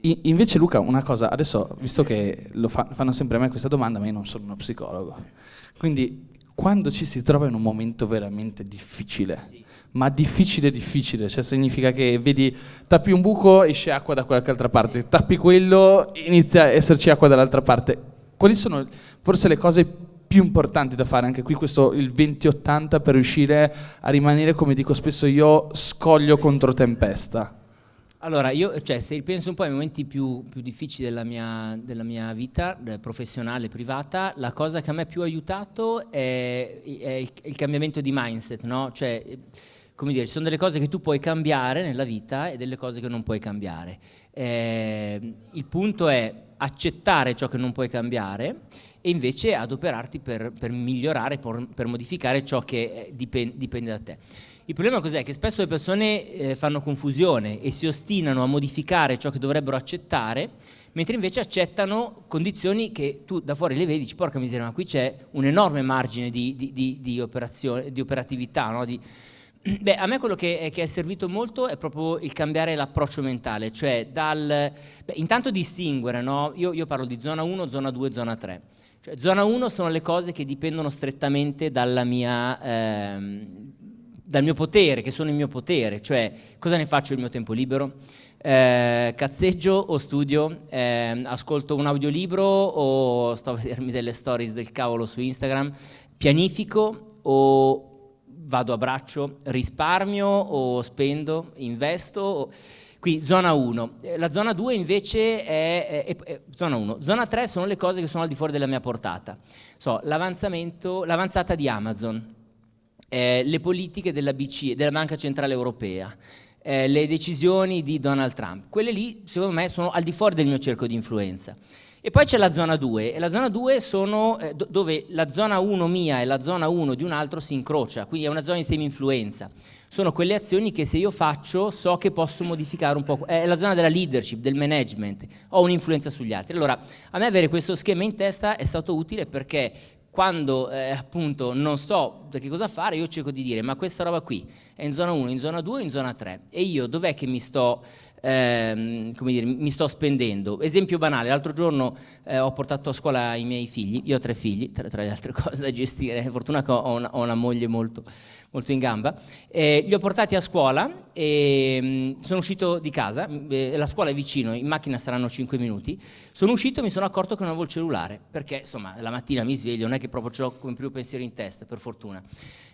Invece Luca, una cosa, adesso visto che fa, fanno sempre a me questa domanda, ma io non sono uno psicologo, quindi quando ci si trova in un momento veramente difficile, sì. ma difficile difficile, cioè significa che vedi tappi un buco, esce acqua da qualche altra parte, tappi quello, inizia a esserci acqua dall'altra parte, quali sono forse le cose più importanti da fare anche qui questo il 20-80 per riuscire a rimanere come dico spesso io scoglio contro tempesta allora, io cioè, se penso un po' ai momenti più, più difficili della mia, della mia vita eh, professionale, privata, la cosa che a me più ha aiutato è, è il, il, cambiamento di mindset, no? Cioè, come dire, ci sono delle cose che tu puoi cambiare nella vita e delle cose che non puoi cambiare. Eh, il punto è accettare ciò che non puoi cambiare e invece adoperarti per, per migliorare, per, per, modificare ciò che eh, dipende, dipende, da te. Il problema cos'è? Che spesso le persone eh, fanno confusione e si ostinano a modificare ciò che dovrebbero accettare, mentre invece accettano condizioni che tu da fuori le vedi, e dici porca miseria, ma qui c'è un enorme margine di, di, di, di operatività, no? Beh, a me quello che, che, è servito molto è proprio il cambiare l'approccio mentale, cioè dal, beh, intanto distinguere, no? io, io parlo di zona 1, zona 2, zona 3. Cioè, zona 1 sono le cose che dipendono strettamente mia, ehm, dal mio potere, che sono il mio potere, cioè cosa ne faccio il mio tempo libero? Eh, cazzeggio o studio? Eh, ascolto un audiolibro o sto a vedermi delle stories del cavolo su Instagram? Pianifico o vado a braccio, risparmio o spendo, investo. O... Qui zona 1, eh, la zona 2 invece è, è, è, zona 1, zona 3 sono le cose che sono al di fuori della mia portata, so, l'avanzata di Amazon, eh, le politiche della BCE, della Banca Centrale Europea, eh, le decisioni di Donald Trump. Quelle lì, secondo me, sono al di fuori del mio cerco di influenza. E poi c'è la zona 2, e la zona 2 sono eh, do- dove la zona 1 mia e la zona 1 di un altro si incrocia, quindi è una zona di semi-influenza. Sono quelle azioni che se io faccio so che posso modificare un po', è la zona della leadership, del management, ho un'influenza sugli altri. Allora, a me avere questo schema in testa è stato utile perché quando eh, appunto non so che cosa fare, io cerco di dire ma questa roba qui è in zona 1, in zona 2, in zona 3 e io dov'è che mi sto ehm, come dire, mi sto spendendo. Esempio banale, l'altro giorno eh, ho portato a scuola i miei figli, io ho tre figli, tra, tra le altre cose da gestire, fortuna che ho una, ho una moglie molto, molto, in gamba, eh, li ho portati a scuola e mm, sono uscito di casa, mm, eh, la scuola è vicino, in macchina saranno 5 minuti, sono uscito e mi sono accorto che non avevo il cellulare, perché insomma la mattina mi sveglio, non è che proprio ce l'ho come primo pensiero in testa, per fortuna.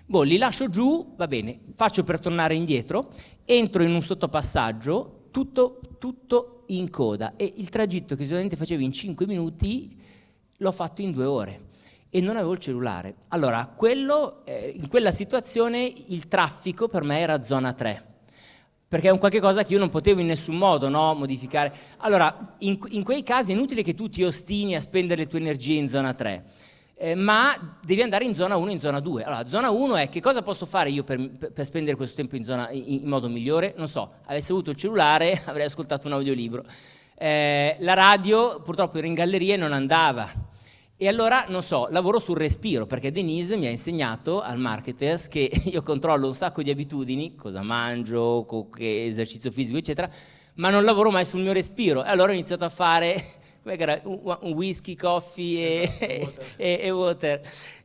Boh, li lascio giù, va bene, faccio per tornare indietro, entro in un sottopassaggio tutto, tutto in coda e il tragitto che solitamente facevo in 5 minuti l'ho fatto in due ore e non avevo il cellulare. Allora, quello, eh, in quella situazione il traffico per me era zona 3 perché è un qualche cosa che io non potevo in nessun modo no, modificare. Allora, in, in, quei casi è inutile che tu ti ostini a spendere le tue energie in zona 3 eh, ma devi andare in zona 1 e in zona 2. Allora, zona 1 è che cosa posso fare io per, per spendere questo tempo in, zona, in, in, modo migliore? Non so, avessi avuto il cellulare avrei ascoltato un audiolibro. Eh, la radio purtroppo era in galleria e non andava. E allora, non so, lavoro sul respiro, perché Denise mi ha insegnato al marketers che io controllo un sacco di abitudini, cosa mangio, che esercizio fisico, eccetera, ma non lavoro mai sul mio respiro. E allora ho iniziato a fare come era? Un, un whisky, coffee e, eh, water. e, e water.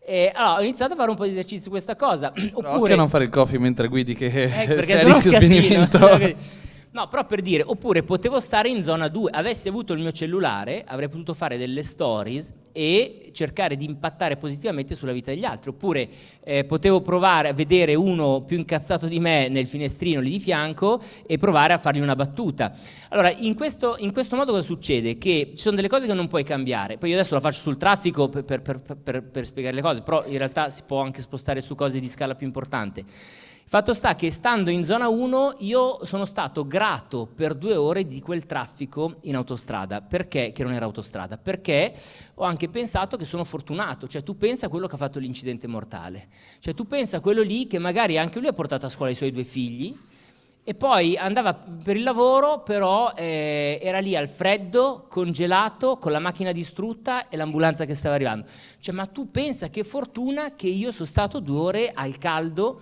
E, allora, ho iniziato a fare un po' di esercizi su questa cosa. Però Oppure non fare il coffee mentre guidi che ecco, eh, perché se rischi svenimento. No, però per dire, oppure potevo stare in zona 2, avessi avuto il mio cellulare, avrei potuto fare delle stories e cercare di impattare positivamente sulla vita degli altri, oppure eh, potevo provare a vedere uno più incazzato di me nel finestrino lì di fianco e provare a fargli una battuta. Allora, in questo, in questo modo cosa succede? Che ci sono delle cose che non puoi cambiare, poi io adesso la faccio sul traffico per, per, per, per spiegare le cose, però in realtà si può anche spostare su cose di scala più importante. Fatto sta che stando in zona 1 io sono stato grato sferrato per due ore di quel traffico in autostrada, perché, che non era autostrada, perché ho anche pensato che sono fortunato, cioè tu pensa a quello che ha fatto l'incidente mortale, cioè tu pensa a quello lì che magari anche lui ha portato a scuola i suoi due figli, e poi andava per il lavoro, però eh, era lì al freddo, congelato, con la macchina distrutta e l'ambulanza che stava arrivando. Cioè, ma tu pensa che fortuna che io sono stato due ore al caldo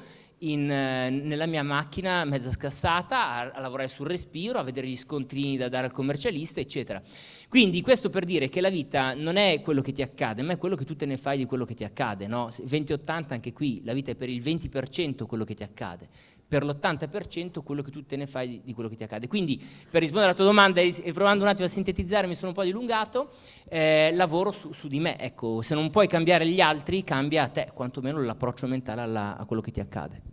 in, eh, nella mia macchina mezza scassata a, a, lavorare sul respiro, a vedere gli scontrini da dare al commercialista, eccetera. Quindi questo per dire che la vita non è quello che ti accade, ma è quello che tu te ne fai di quello che ti accade. No? 20-80 anche qui, la vita è per il 20% quello che ti accade, per l'80% quello che tu te ne fai di, di, quello che ti accade. Quindi per rispondere alla tua domanda e provando un attimo a sintetizzare, mi sono un po' dilungato, eh, lavoro su, su, di me, ecco, se non puoi cambiare gli altri, cambia a te, quantomeno l'approccio mentale alla, a quello che ti accade.